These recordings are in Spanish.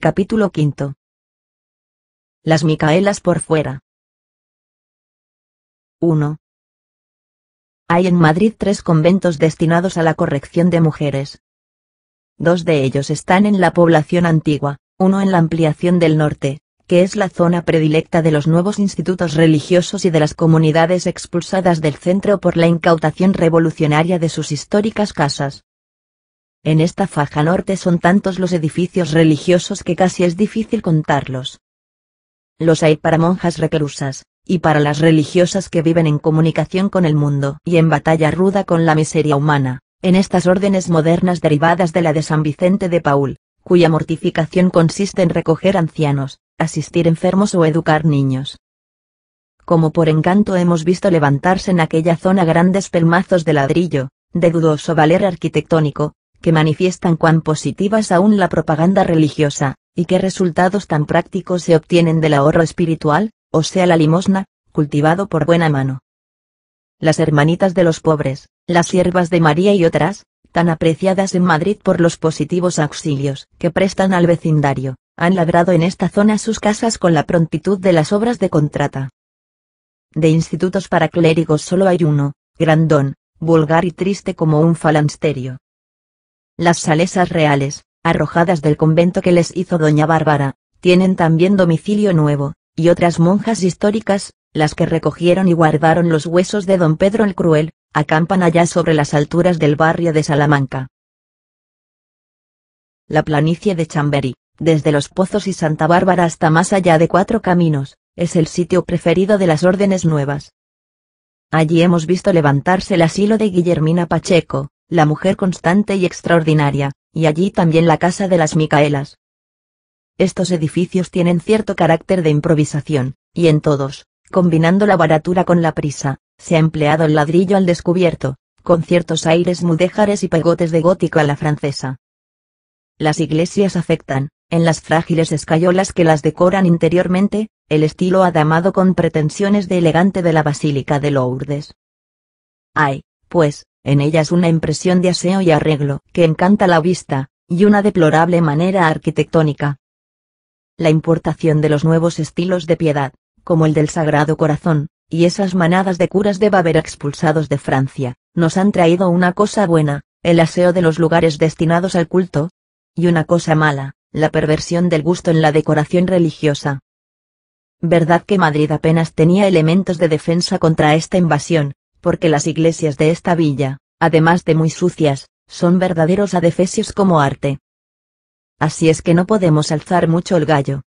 Capítulo V. Las Micaelas por fuera. 1. Hay en Madrid tres conventos destinados a la corrección de mujeres. Dos de ellos están en la población antigua, uno en la ampliación del norte, que es la zona predilecta de los nuevos institutos religiosos y de las comunidades expulsadas del centro por la incautación revolucionaria de sus históricas casas. En esta faja norte son tantos los edificios religiosos que casi es difícil contarlos. Los hay para monjas reclusas, y para las religiosas que viven en comunicación con el mundo y en batalla ruda con la miseria humana, en estas órdenes modernas derivadas de la de San Vicente de Paul, cuya mortificación consiste en recoger ancianos, asistir enfermos o educar niños. Como por encanto hemos visto levantarse en aquella zona grandes pelmazos de ladrillo, de dudoso valer arquitectónico, que manifiestan cuán positiva es aún la propaganda religiosa, y qué resultados tan prácticos se obtienen del ahorro espiritual, o sea la limosna, cultivado por buena mano. Las hermanitas de los pobres, las siervas de María y otras, tan apreciadas en Madrid por los positivos auxilios que prestan al vecindario, han labrado en esta zona sus casas con la prontitud de las obras de contrata. De institutos para clérigos solo hay uno, grandón, vulgar y triste como un falansterio, las salesas reales, arrojadas del convento que les hizo doña Bárbara, tienen también domicilio nuevo, y otras monjas históricas, las que recogieron y guardaron los huesos de don Pedro el Cruel, acampan allá sobre las alturas del barrio de Salamanca. La planicie de Chamberí, desde los pozos y Santa Bárbara hasta más allá de Cuatro Caminos, es el sitio preferido de las órdenes nuevas. Allí hemos visto levantarse el asilo de Guillermina Pacheco, la mujer constante y extraordinaria, y allí también la Casa de las Micaelas. Estos edificios tienen cierto carácter de improvisación, y en todos, combinando la baratura con la prisa, se ha empleado el ladrillo al descubierto, con ciertos aires mudéjares y pegotes de gótico a la francesa. Las iglesias afectan, en las frágiles escayolas que las decoran interiormente, el estilo adamado con pretensiones de elegante de la Basílica de Lourdes. Ay pues, en ellas una impresión de aseo y arreglo que encanta la vista, y una deplorable manera arquitectónica. La importación de los nuevos estilos de piedad, como el del Sagrado Corazón, y esas manadas de curas de Baber expulsados de Francia, nos han traído una cosa buena, el aseo de los lugares destinados al culto, y una cosa mala, la perversión del gusto en la decoración religiosa. Verdad que Madrid apenas tenía elementos de defensa contra esta invasión, porque las iglesias de esta villa, además de muy sucias, son verdaderos adefesios como arte. Así es que no podemos alzar mucho el gallo.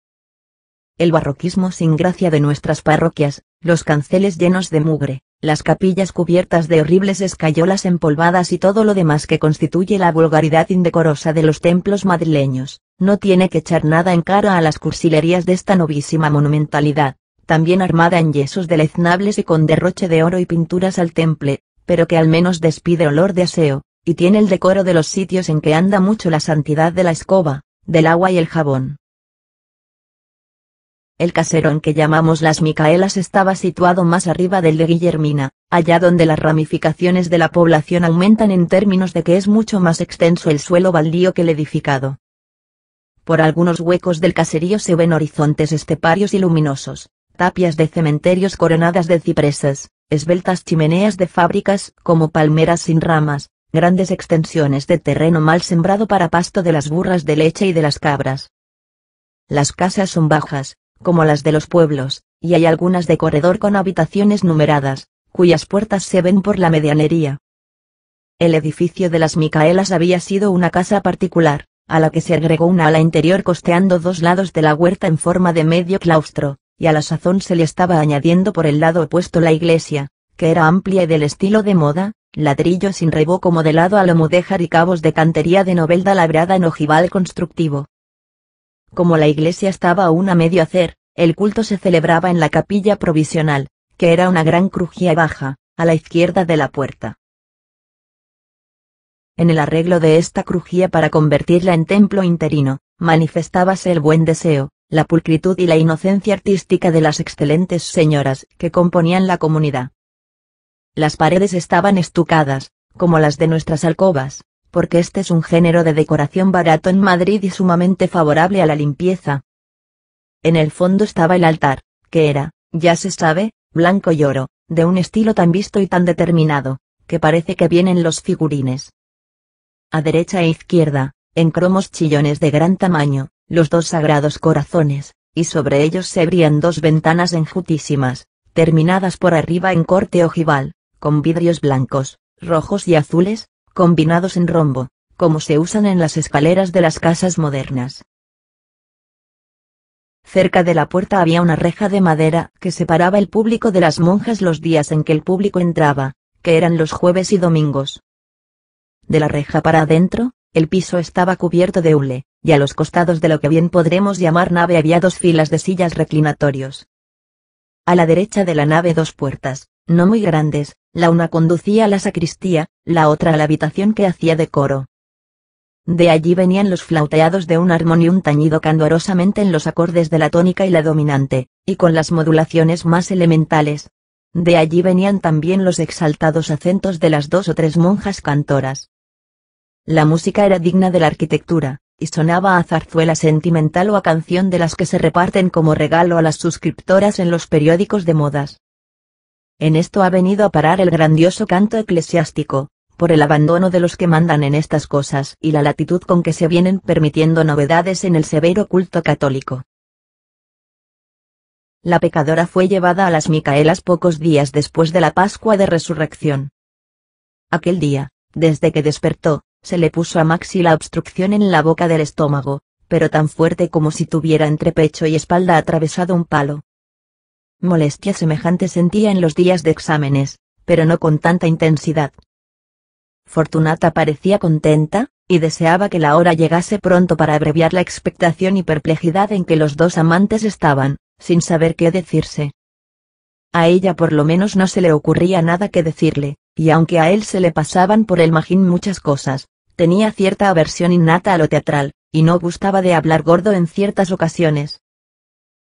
El barroquismo sin gracia de nuestras parroquias, los canceles llenos de mugre, las capillas cubiertas de horribles escayolas empolvadas y todo lo demás que constituye la vulgaridad indecorosa de los templos madrileños, no tiene que echar nada en cara a las cursilerías de esta novísima monumentalidad también armada en yesos deleznables y con derroche de oro y pinturas al temple, pero que al menos despide olor de aseo, y tiene el decoro de los sitios en que anda mucho la santidad de la escoba, del agua y el jabón. El caserón que llamamos las Micaelas estaba situado más arriba del de Guillermina, allá donde las ramificaciones de la población aumentan en términos de que es mucho más extenso el suelo baldío que el edificado. Por algunos huecos del caserío se ven horizontes esteparios y luminosos, tapias de cementerios coronadas de cipresas, esbeltas chimeneas de fábricas como palmeras sin ramas, grandes extensiones de terreno mal sembrado para pasto de las burras de leche y de las cabras. Las casas son bajas, como las de los pueblos, y hay algunas de corredor con habitaciones numeradas, cuyas puertas se ven por la medianería. El edificio de las Micaelas había sido una casa particular, a la que se agregó una ala interior costeando dos lados de la huerta en forma de medio claustro, y a la sazón se le estaba añadiendo por el lado opuesto la iglesia, que era amplia y del estilo de moda, ladrillo sin revoco modelado a lo mudéjar y cabos de cantería de novelda labrada en ojival constructivo. Como la iglesia estaba aún a medio hacer, el culto se celebraba en la capilla provisional, que era una gran crujía baja, a la izquierda de la puerta. En el arreglo de esta crujía para convertirla en templo interino, manifestábase el buen deseo, la pulcritud y la inocencia artística de las excelentes señoras que componían la comunidad. Las paredes estaban estucadas, como las de nuestras alcobas, porque este es un género de decoración barato en Madrid y sumamente favorable a la limpieza. En el fondo estaba el altar, que era, ya se sabe, blanco y oro, de un estilo tan visto y tan determinado, que parece que vienen los figurines. A derecha e izquierda, en cromos chillones de gran tamaño, los dos sagrados corazones, y sobre ellos se abrían dos ventanas enjutísimas, terminadas por arriba en corte ojival, con vidrios blancos, rojos y azules, combinados en rombo, como se usan en las escaleras de las casas modernas. Cerca de la puerta había una reja de madera que separaba el público de las monjas los días en que el público entraba, que eran los jueves y domingos. De la reja para adentro, el piso estaba cubierto de hule, y a los costados de lo que bien podremos llamar nave había dos filas de sillas reclinatorios. A la derecha de la nave dos puertas, no muy grandes, la una conducía a la sacristía, la otra a la habitación que hacía de coro. De allí venían los flauteados de un un tañido candorosamente en los acordes de la tónica y la dominante, y con las modulaciones más elementales. De allí venían también los exaltados acentos de las dos o tres monjas cantoras. La música era digna de la arquitectura, y sonaba a zarzuela sentimental o a canción de las que se reparten como regalo a las suscriptoras en los periódicos de modas. En esto ha venido a parar el grandioso canto eclesiástico, por el abandono de los que mandan en estas cosas y la latitud con que se vienen permitiendo novedades en el severo culto católico. La pecadora fue llevada a las Micaelas pocos días después de la Pascua de Resurrección. Aquel día, desde que despertó, se le puso a Maxi la obstrucción en la boca del estómago, pero tan fuerte como si tuviera entre pecho y espalda atravesado un palo. Molestia semejante sentía en los días de exámenes, pero no con tanta intensidad. Fortunata parecía contenta, y deseaba que la hora llegase pronto para abreviar la expectación y perplejidad en que los dos amantes estaban, sin saber qué decirse. A ella por lo menos no se le ocurría nada que decirle, y aunque a él se le pasaban por el magín muchas cosas, Tenía cierta aversión innata a lo teatral, y no gustaba de hablar gordo en ciertas ocasiones.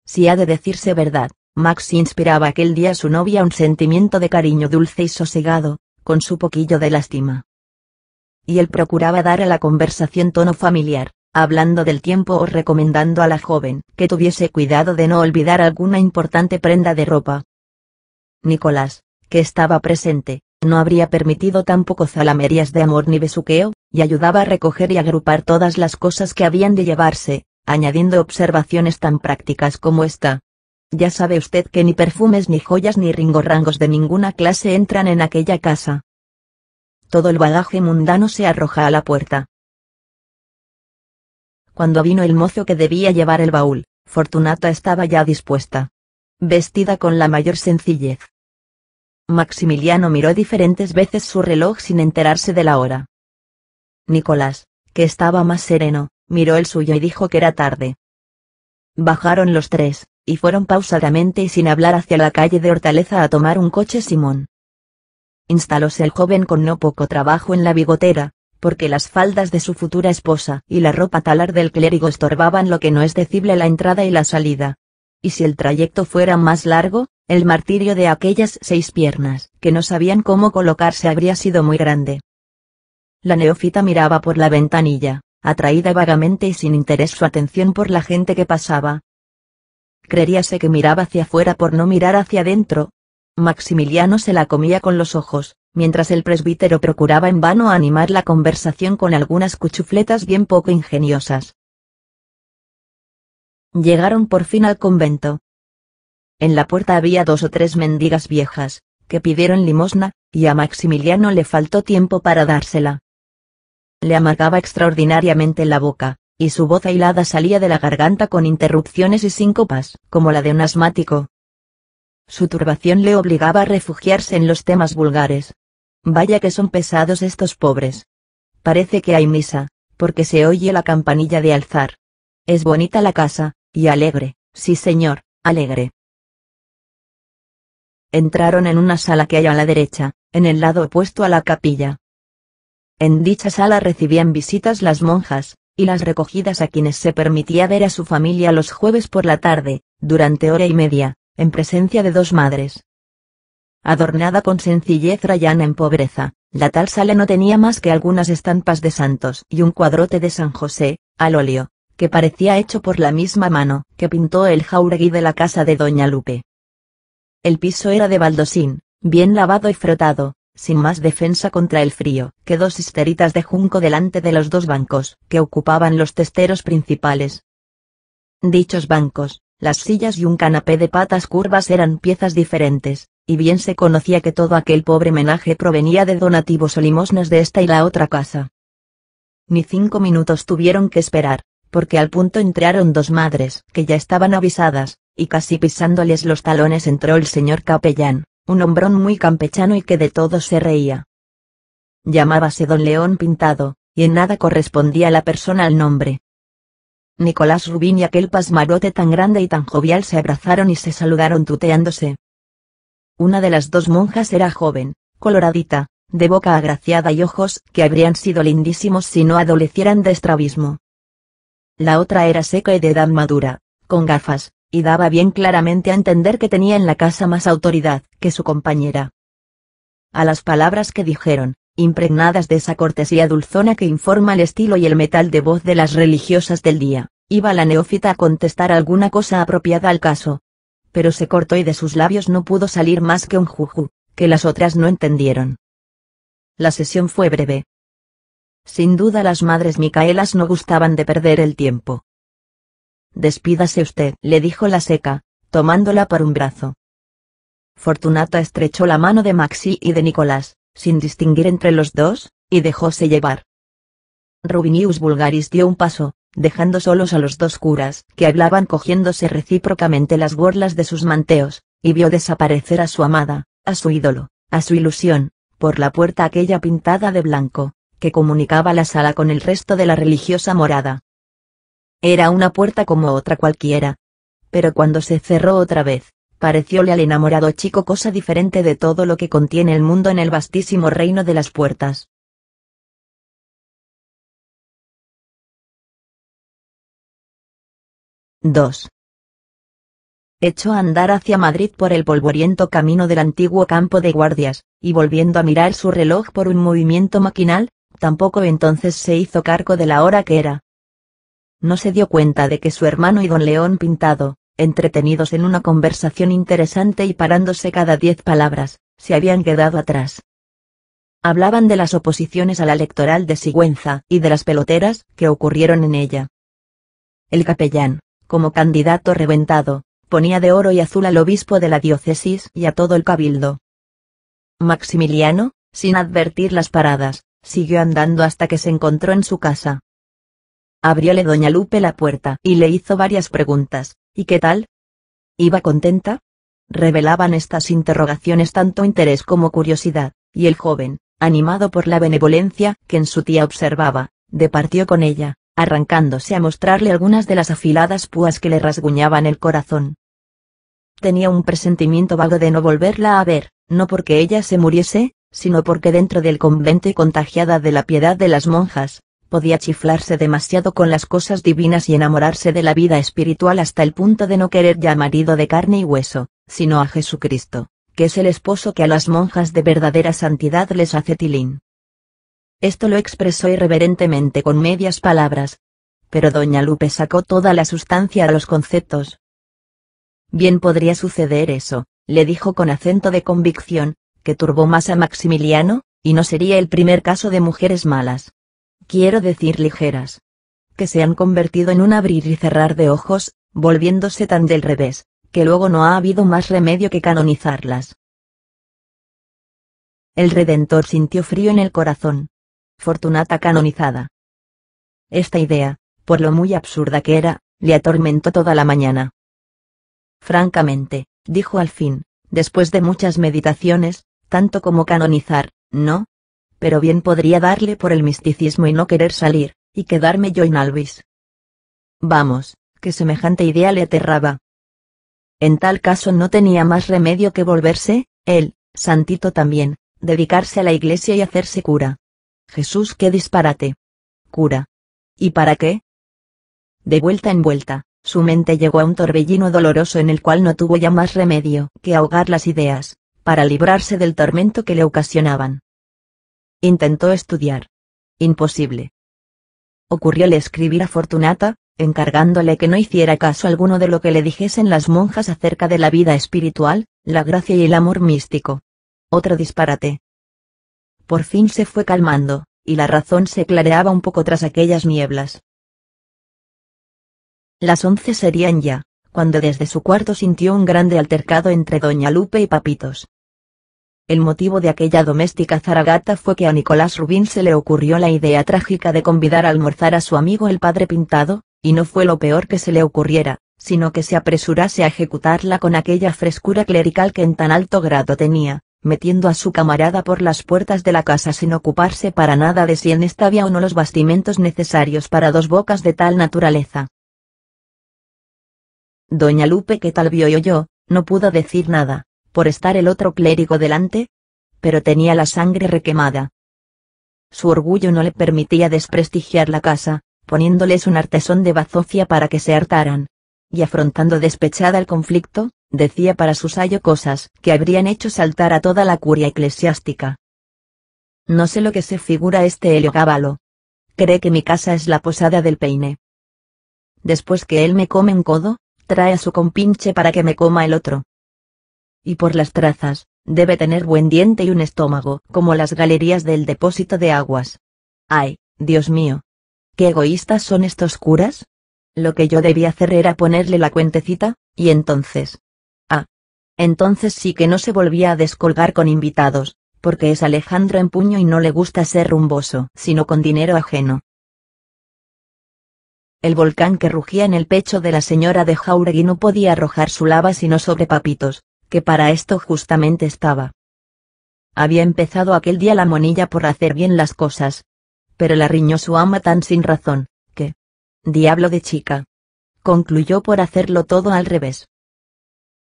Si ha de decirse verdad, Max inspiraba aquel día a su novia un sentimiento de cariño dulce y sosegado, con su poquillo de lástima. Y él procuraba dar a la conversación tono familiar, hablando del tiempo o recomendando a la joven que tuviese cuidado de no olvidar alguna importante prenda de ropa. Nicolás, que estaba presente, no habría permitido tampoco zalamerías de amor ni besuqueo, y ayudaba a recoger y agrupar todas las cosas que habían de llevarse, añadiendo observaciones tan prácticas como esta. Ya sabe usted que ni perfumes ni joyas ni ringorrangos de ninguna clase entran en aquella casa. Todo el bagaje mundano se arroja a la puerta. Cuando vino el mozo que debía llevar el baúl, Fortunata estaba ya dispuesta. Vestida con la mayor sencillez. Maximiliano miró diferentes veces su reloj sin enterarse de la hora. Nicolás, que estaba más sereno, miró el suyo y dijo que era tarde. Bajaron los tres, y fueron pausadamente y sin hablar hacia la calle de Hortaleza a tomar un coche Simón. Instalóse el joven con no poco trabajo en la bigotera, porque las faldas de su futura esposa y la ropa talar del clérigo estorbaban lo que no es decible la entrada y la salida. Y si el trayecto fuera más largo, el martirio de aquellas seis piernas, que no sabían cómo colocarse, habría sido muy grande. La neófita miraba por la ventanilla, atraída vagamente y sin interés su atención por la gente que pasaba. Creeríase que miraba hacia afuera por no mirar hacia adentro. Maximiliano se la comía con los ojos, mientras el presbítero procuraba en vano animar la conversación con algunas cuchufletas bien poco ingeniosas. Llegaron por fin al convento. En la puerta había dos o tres mendigas viejas, que pidieron limosna, y a Maximiliano le faltó tiempo para dársela. Le amargaba extraordinariamente la boca, y su voz aislada salía de la garganta con interrupciones y síncopas, como la de un asmático. Su turbación le obligaba a refugiarse en los temas vulgares. Vaya que son pesados estos pobres. Parece que hay misa, porque se oye la campanilla de alzar. Es bonita la casa, y alegre, sí señor, alegre. Entraron en una sala que hay a la derecha, en el lado opuesto a la capilla. En dicha sala recibían visitas las monjas, y las recogidas a quienes se permitía ver a su familia los jueves por la tarde, durante hora y media, en presencia de dos madres. Adornada con sencillez rayana en pobreza, la tal sala no tenía más que algunas estampas de santos y un cuadrote de San José, al óleo, que parecía hecho por la misma mano que pintó el jauregui de la casa de Doña Lupe. El piso era de baldosín, bien lavado y frotado, sin más defensa contra el frío, que dos sisteritas de junco delante de los dos bancos, que ocupaban los testeros principales. Dichos bancos, las sillas y un canapé de patas curvas eran piezas diferentes, y bien se conocía que todo aquel pobre menaje provenía de donativos o limosnas de esta y la otra casa. Ni cinco minutos tuvieron que esperar, porque al punto entraron dos madres, que ya estaban avisadas, y casi pisándoles los talones entró el señor capellán, un hombrón muy campechano y que de todo se reía. Llamábase don León Pintado, y en nada correspondía la persona al nombre. Nicolás Rubín y aquel pasmarote tan grande y tan jovial se abrazaron y se saludaron tuteándose. Una de las dos monjas era joven, coloradita, de boca agraciada y ojos que habrían sido lindísimos si no adolecieran de estrabismo. La otra era seca y de edad madura, con gafas, y daba bien claramente a entender que tenía en la casa más autoridad que su compañera. A las palabras que dijeron, impregnadas de esa cortesía dulzona que informa el estilo y el metal de voz de las religiosas del día, iba la neófita a contestar alguna cosa apropiada al caso. Pero se cortó y de sus labios no pudo salir más que un juju, que las otras no entendieron. La sesión fue breve. Sin duda las madres Micaelas no gustaban de perder el tiempo. Despídase usted, le dijo la seca, tomándola por un brazo. Fortunata estrechó la mano de Maxi y de Nicolás, sin distinguir entre los dos, y dejóse llevar. Rubinius Vulgaris dio un paso, dejando solos a los dos curas, que hablaban cogiéndose recíprocamente las borlas de sus manteos, y vio desaparecer a su amada, a su ídolo, a su ilusión, por la puerta aquella pintada de blanco, que comunicaba la sala con el resto de la religiosa morada. Era una puerta como otra cualquiera. Pero cuando se cerró otra vez, parecióle al enamorado chico cosa diferente de todo lo que contiene el mundo en el vastísimo reino de las puertas. 2. Echó a andar hacia Madrid por el polvoriento camino del antiguo campo de guardias, y volviendo a mirar su reloj por un movimiento maquinal, tampoco entonces se hizo cargo de la hora que era, no se dio cuenta de que su hermano y don León Pintado, entretenidos en una conversación interesante y parándose cada diez palabras, se habían quedado atrás. Hablaban de las oposiciones a la electoral de Sigüenza y de las peloteras que ocurrieron en ella. El capellán, como candidato reventado, ponía de oro y azul al obispo de la diócesis y a todo el cabildo. Maximiliano, sin advertir las paradas, siguió andando hasta que se encontró en su casa. Abrióle doña Lupe la puerta y le hizo varias preguntas. ¿Y qué tal? ¿Iba contenta? Revelaban estas interrogaciones tanto interés como curiosidad, y el joven, animado por la benevolencia que en su tía observaba, departió con ella, arrancándose a mostrarle algunas de las afiladas púas que le rasguñaban el corazón. Tenía un presentimiento vago de no volverla a ver, no porque ella se muriese, sino porque dentro del convento y contagiada de la piedad de las monjas, podía chiflarse demasiado con las cosas divinas y enamorarse de la vida espiritual hasta el punto de no querer ya marido de carne y hueso, sino a Jesucristo, que es el esposo que a las monjas de verdadera santidad les hace tilín. Esto lo expresó irreverentemente con medias palabras. Pero doña Lupe sacó toda la sustancia a los conceptos. Bien podría suceder eso, le dijo con acento de convicción, que turbó más a Maximiliano, y no sería el primer caso de mujeres malas quiero decir ligeras. Que se han convertido en un abrir y cerrar de ojos, volviéndose tan del revés, que luego no ha habido más remedio que canonizarlas. El Redentor sintió frío en el corazón. Fortunata canonizada. Esta idea, por lo muy absurda que era, le atormentó toda la mañana. Francamente, dijo al fin, después de muchas meditaciones, tanto como canonizar, no, pero bien podría darle por el misticismo y no querer salir, y quedarme yo en Alvis. Vamos, que semejante idea le aterraba. En tal caso no tenía más remedio que volverse, él, santito también, dedicarse a la iglesia y hacerse cura. Jesús, qué disparate. Cura. ¿Y para qué? De vuelta en vuelta, su mente llegó a un torbellino doloroso en el cual no tuvo ya más remedio que ahogar las ideas, para librarse del tormento que le ocasionaban. Intentó estudiar. Imposible. Ocurrióle escribir a Fortunata, encargándole que no hiciera caso alguno de lo que le dijesen las monjas acerca de la vida espiritual, la gracia y el amor místico. Otro disparate. Por fin se fue calmando, y la razón se clareaba un poco tras aquellas nieblas. Las once serían ya, cuando desde su cuarto sintió un grande altercado entre doña Lupe y Papitos. El motivo de aquella doméstica zaragata fue que a Nicolás Rubín se le ocurrió la idea trágica de convidar a almorzar a su amigo el padre pintado, y no fue lo peor que se le ocurriera, sino que se apresurase a ejecutarla con aquella frescura clerical que en tan alto grado tenía, metiendo a su camarada por las puertas de la casa sin ocuparse para nada de si en esta había o no los bastimentos necesarios para dos bocas de tal naturaleza. Doña Lupe que tal vio y oyó, no pudo decir nada, por estar el otro clérigo delante? Pero tenía la sangre requemada. Su orgullo no le permitía desprestigiar la casa, poniéndoles un artesón de bazofia para que se hartaran. Y afrontando despechada el conflicto, decía para su sayo cosas que habrían hecho saltar a toda la curia eclesiástica. No sé lo que se figura este Helio Cree que mi casa es la posada del peine. Después que él me come un codo, trae a su compinche para que me coma el otro y por las trazas, debe tener buen diente y un estómago, como las galerías del depósito de aguas. ¡Ay, Dios mío! ¿Qué egoístas son estos curas? Lo que yo debía hacer era ponerle la cuentecita, y entonces... Ah. Entonces sí que no se volvía a descolgar con invitados, porque es Alejandro en puño y no le gusta ser rumboso, sino con dinero ajeno. El volcán que rugía en el pecho de la señora de Jauregui no podía arrojar su lava sino sobre papitos, que para esto justamente estaba. Había empezado aquel día la monilla por hacer bien las cosas. Pero la riñó su ama tan sin razón, que... Diablo de chica. Concluyó por hacerlo todo al revés.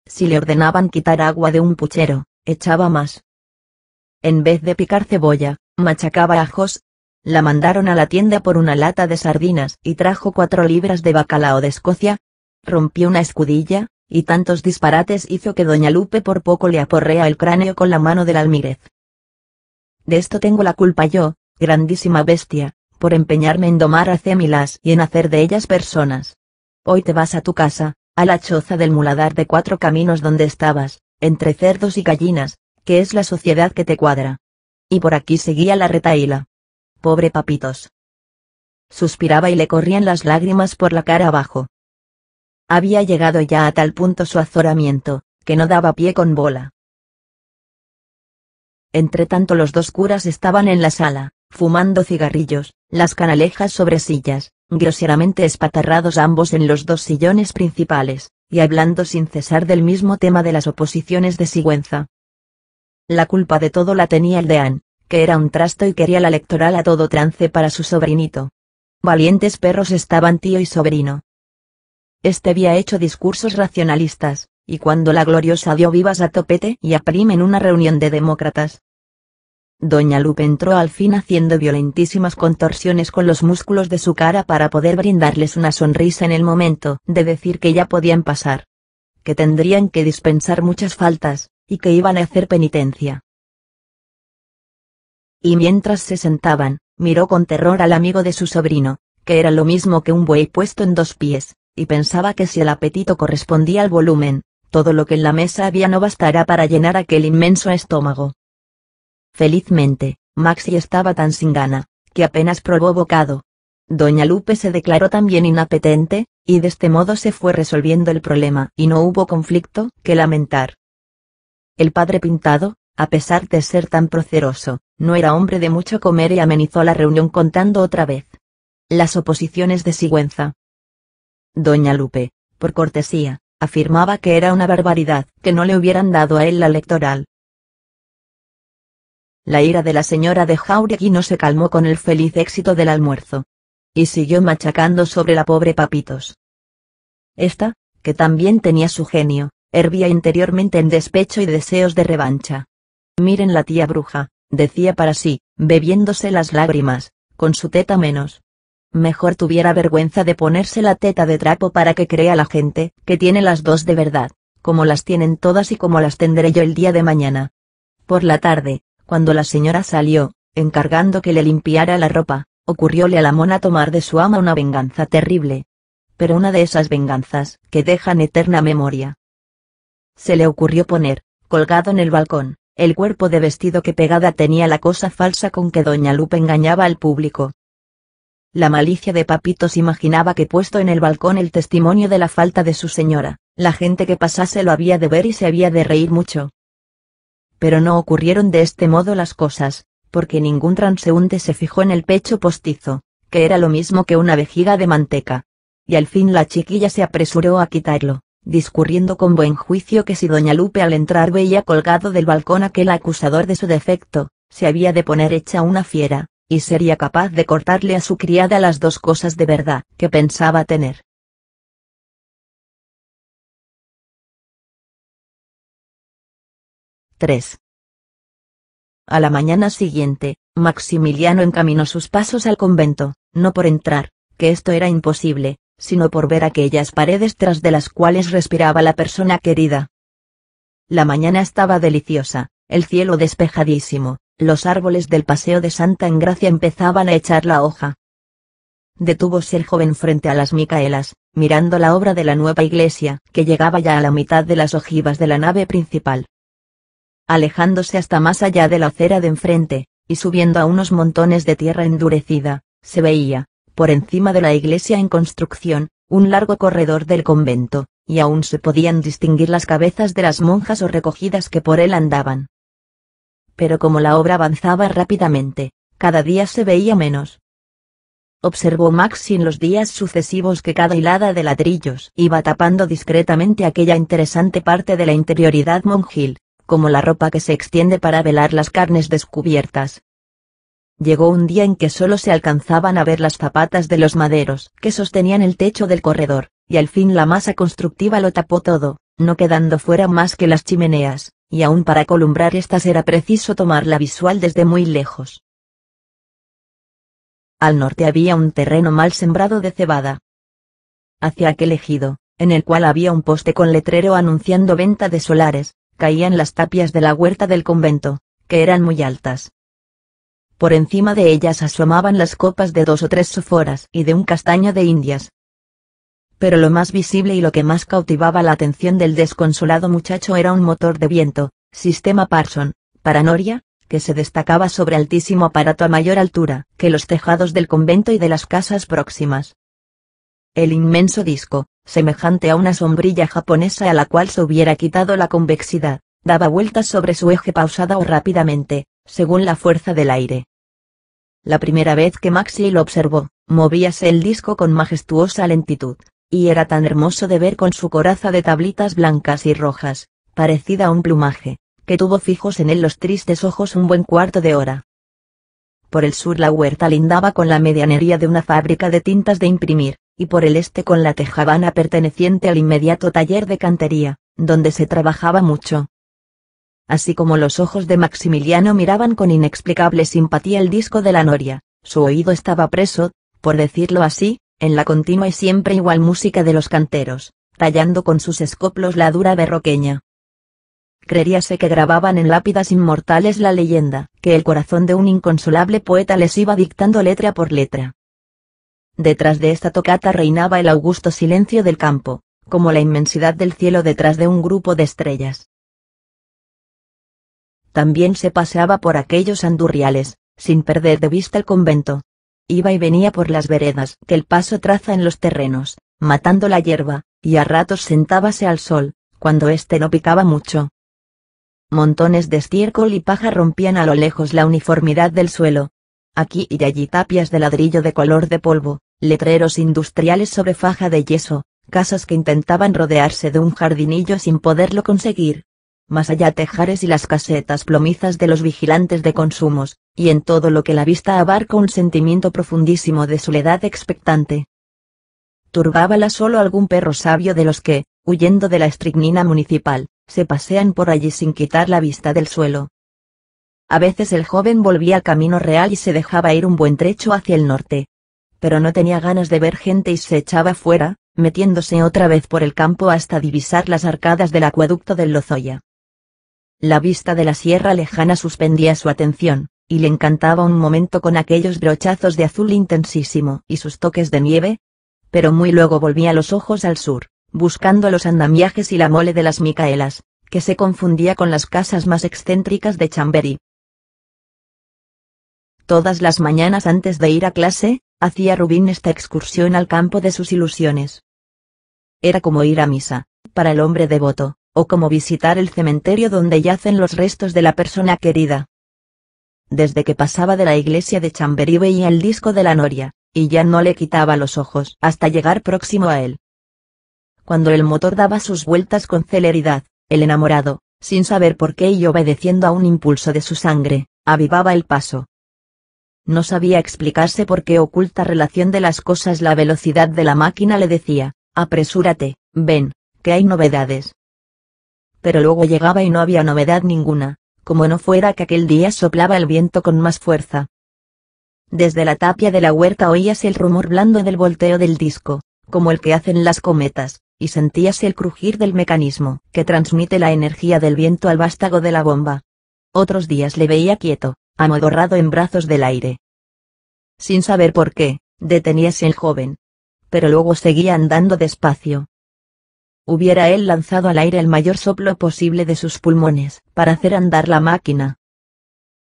Si le ordenaban quitar agua de un puchero, echaba más. En vez de picar cebolla, machacaba ajos. La mandaron a la tienda por una lata de sardinas y trajo cuatro libras de bacalao de Escocia. Rompió una escudilla, y tantos disparates hizo que doña Lupe por poco le aporrea el cráneo con la mano del Almírez. De esto tengo la culpa yo, grandísima bestia, por empeñarme en domar a cémilas y en hacer de ellas personas. Hoy te vas a tu casa, a la choza del muladar de cuatro caminos donde estabas, entre cerdos y gallinas, que es la sociedad que te cuadra. Y por aquí seguía la retaíla. Pobre papitos. Suspiraba y le corrían las lágrimas por la cara abajo. Había llegado ya a tal punto su azoramiento, que no daba pie con bola. Entretanto los dos curas estaban en la sala, fumando cigarrillos, las canalejas sobre sillas, groseramente espatarrados ambos en los dos sillones principales, y hablando sin cesar del mismo tema de las oposiciones de Sigüenza. La culpa de todo la tenía el deán, que era un trasto y quería la electoral a todo trance para su sobrinito. Valientes perros estaban tío y sobrino, este había hecho discursos racionalistas, y cuando la gloriosa dio vivas a Topete y a Prim en una reunión de demócratas, Doña Lupe entró al fin haciendo violentísimas contorsiones con los músculos de su cara para poder brindarles una sonrisa en el momento de decir que ya podían pasar. Que tendrían que dispensar muchas faltas, y que iban a hacer penitencia. Y mientras se sentaban, miró con terror al amigo de su sobrino, que era lo mismo que un buey puesto en dos pies, y pensaba que si el apetito correspondía al volumen, todo lo que en la mesa había no bastará para llenar aquel inmenso estómago. Felizmente, Maxi estaba tan sin gana, que apenas probó bocado. Doña Lupe se declaró también inapetente, y de este modo se fue resolviendo el problema, y no hubo conflicto que lamentar. El padre pintado, a pesar de ser tan proceroso, no era hombre de mucho comer y amenizó la reunión contando otra vez. Las oposiciones de Sigüenza, Doña Lupe, por cortesía, afirmaba que era una barbaridad que no le hubieran dado a él la electoral. La ira de la señora de Jauregui no se calmó con el feliz éxito del almuerzo. Y siguió machacando sobre la pobre Papitos. Esta, que también tenía su genio, hervía interiormente en despecho y deseos de revancha. Miren la tía bruja, decía para sí, bebiéndose las lágrimas, con su teta menos. Mejor tuviera vergüenza de ponerse la teta de trapo para que crea la gente, que tiene las dos de verdad, como las tienen todas y como las tendré yo el día de mañana. Por la tarde, cuando la señora salió, encargando que le limpiara la ropa, ocurrióle a la mona tomar de su ama una venganza terrible. Pero una de esas venganzas, que dejan eterna memoria. Se le ocurrió poner, colgado en el balcón, el cuerpo de vestido que pegada tenía la cosa falsa con que doña Lupe engañaba al público, la malicia de Papitos imaginaba que puesto en el balcón el testimonio de la falta de su señora, la gente que pasase lo había de ver y se había de reír mucho. Pero no ocurrieron de este modo las cosas, porque ningún transeúnte se fijó en el pecho postizo, que era lo mismo que una vejiga de manteca. Y al fin la chiquilla se apresuró a quitarlo, discurriendo con buen juicio que si doña Lupe al entrar veía colgado del balcón aquel acusador de su defecto, se había de poner hecha una fiera, y sería capaz de cortarle a su criada las dos cosas de verdad, que pensaba tener. —3. A la mañana siguiente, Maximiliano encaminó sus pasos al convento, no por entrar, que esto era imposible, sino por ver aquellas paredes tras de las cuales respiraba la persona querida. La mañana estaba deliciosa, el cielo despejadísimo, los árboles del Paseo de Santa Engracia empezaban a echar la hoja. Detúvose el joven frente a las Micaelas, mirando la obra de la nueva iglesia, que llegaba ya a la mitad de las ojivas de la nave principal. Alejándose hasta más allá de la acera de enfrente, y subiendo a unos montones de tierra endurecida, se veía, por encima de la iglesia en construcción, un largo corredor del convento, y aún se podían distinguir las cabezas de las monjas o recogidas que por él andaban pero como la obra avanzaba rápidamente, cada día se veía menos. Observó Max en los días sucesivos que cada hilada de ladrillos iba tapando discretamente aquella interesante parte de la interioridad monjil, como la ropa que se extiende para velar las carnes descubiertas. Llegó un día en que solo se alcanzaban a ver las zapatas de los maderos que sostenían el techo del corredor, y al fin la masa constructiva lo tapó todo, no quedando fuera más que las chimeneas, y aún para columbrar estas era preciso tomar la visual desde muy lejos. Al norte había un terreno mal sembrado de cebada. Hacia aquel ejido, en el cual había un poste con letrero anunciando venta de solares, caían las tapias de la huerta del convento, que eran muy altas. Por encima de ellas asomaban las copas de dos o tres soforas y de un castaño de indias, pero lo más visible y lo que más cautivaba la atención del desconsolado muchacho era un motor de viento, sistema Parson, para noria, que se destacaba sobre altísimo aparato a mayor altura que los tejados del convento y de las casas próximas. El inmenso disco, semejante a una sombrilla japonesa a la cual se hubiera quitado la convexidad, daba vueltas sobre su eje pausada o rápidamente, según la fuerza del aire. La primera vez que Maxi lo observó, movíase el disco con majestuosa lentitud, y era tan hermoso de ver con su coraza de tablitas blancas y rojas, parecida a un plumaje, que tuvo fijos en él los tristes ojos un buen cuarto de hora. Por el sur la huerta lindaba con la medianería de una fábrica de tintas de imprimir, y por el este con la tejabana perteneciente al inmediato taller de cantería, donde se trabajaba mucho. Así como los ojos de Maximiliano miraban con inexplicable simpatía el disco de la noria, su oído estaba preso, por decirlo así, en la continua y siempre igual música de los canteros, tallando con sus escoplos la dura berroqueña. Creeríase que grababan en lápidas inmortales la leyenda, que el corazón de un inconsolable poeta les iba dictando letra por letra. Detrás de esta tocata reinaba el augusto silencio del campo, como la inmensidad del cielo detrás de un grupo de estrellas. También se paseaba por aquellos andurriales, sin perder de vista el convento, iba y venía por las veredas que el paso traza en los terrenos, matando la hierba, y a ratos sentábase al sol, cuando éste no picaba mucho. Montones de estiércol y paja rompían a lo lejos la uniformidad del suelo. Aquí y allí tapias de ladrillo de color de polvo, letreros industriales sobre faja de yeso, casas que intentaban rodearse de un jardinillo sin poderlo conseguir, más allá tejares y las casetas plomizas de los vigilantes de consumos, y en todo lo que la vista abarca un sentimiento profundísimo de soledad expectante. Turbábala solo algún perro sabio de los que, huyendo de la estricnina municipal, se pasean por allí sin quitar la vista del suelo. A veces el joven volvía al camino real y se dejaba ir un buen trecho hacia el norte. Pero no tenía ganas de ver gente y se echaba fuera, metiéndose otra vez por el campo hasta divisar las arcadas del acueducto del Lozoya. La vista de la sierra lejana suspendía su atención, y le encantaba un momento con aquellos brochazos de azul intensísimo y sus toques de nieve. Pero muy luego volvía los ojos al sur, buscando los andamiajes y la mole de las Micaelas, que se confundía con las casas más excéntricas de Chambery. Todas las mañanas antes de ir a clase, hacía Rubín esta excursión al campo de sus ilusiones. Era como ir a misa, para el hombre devoto, o como visitar el cementerio donde yacen los restos de la persona querida. Desde que pasaba de la iglesia de Chamberí veía el disco de la noria, y ya no le quitaba los ojos hasta llegar próximo a él. Cuando el motor daba sus vueltas con celeridad, el enamorado, sin saber por qué y obedeciendo a un impulso de su sangre, avivaba el paso. No sabía explicarse por qué oculta relación de las cosas la velocidad de la máquina le decía, apresúrate, ven, que hay novedades pero luego llegaba y no había novedad ninguna, como no fuera que aquel día soplaba el viento con más fuerza. Desde la tapia de la huerta oíase el rumor blando del volteo del disco, como el que hacen las cometas, y sentíase el crujir del mecanismo, que transmite la energía del viento al vástago de la bomba. Otros días le veía quieto, amodorrado en brazos del aire. Sin saber por qué, deteníase el joven. Pero luego seguía andando despacio, hubiera él lanzado al aire el mayor soplo posible de sus pulmones, para hacer andar la máquina.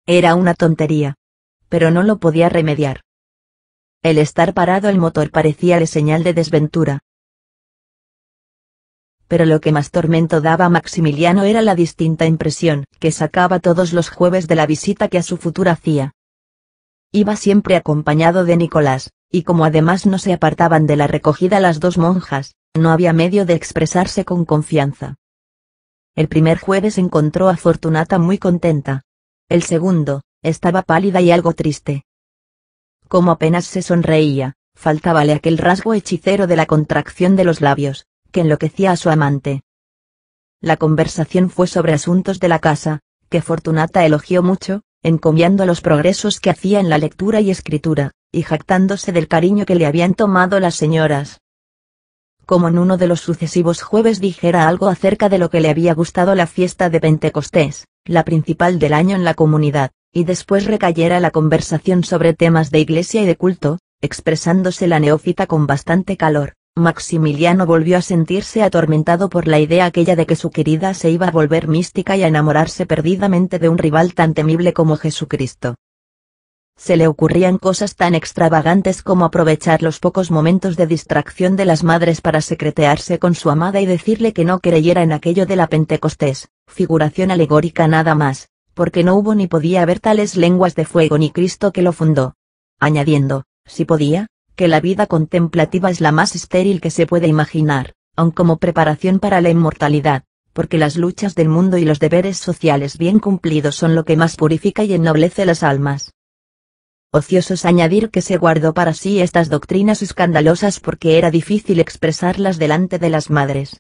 Era una tontería. Pero no lo podía remediar. El estar parado el motor parecía de señal de desventura. Pero lo que más tormento daba a Maximiliano era la distinta impresión que sacaba todos los jueves de la visita que a su futuro hacía iba siempre acompañado de Nicolás, y como además no se apartaban de la recogida las dos monjas, no había medio de expresarse con confianza. El primer jueves encontró a Fortunata muy contenta. El segundo, estaba pálida y algo triste. Como apenas se sonreía, faltábale aquel rasgo hechicero de la contracción de los labios, que enloquecía a su amante. La conversación fue sobre asuntos de la casa, que Fortunata elogió mucho, encomiando los progresos que hacía en la lectura y escritura, y jactándose del cariño que le habían tomado las señoras. Como en uno de los sucesivos jueves dijera algo acerca de lo que le había gustado la fiesta de Pentecostés, la principal del año en la comunidad, y después recayera la conversación sobre temas de iglesia y de culto, expresándose la neófita con bastante calor, Maximiliano volvió a sentirse atormentado por la idea aquella de que su querida se iba a volver mística y a enamorarse perdidamente de un rival tan temible como Jesucristo. Se le ocurrían cosas tan extravagantes como aprovechar los pocos momentos de distracción de las madres para secretearse con su amada y decirle que no creyera en aquello de la Pentecostés, figuración alegórica nada más, porque no hubo ni podía haber tales lenguas de fuego ni Cristo que lo fundó. Añadiendo, si podía, que la vida contemplativa es la más estéril que se puede imaginar, aun como preparación para la inmortalidad, porque las luchas del mundo y los deberes sociales bien cumplidos son lo que más purifica y ennoblece las almas. Ocioso añadir que se guardó para sí estas doctrinas escandalosas porque era difícil expresarlas delante de las madres,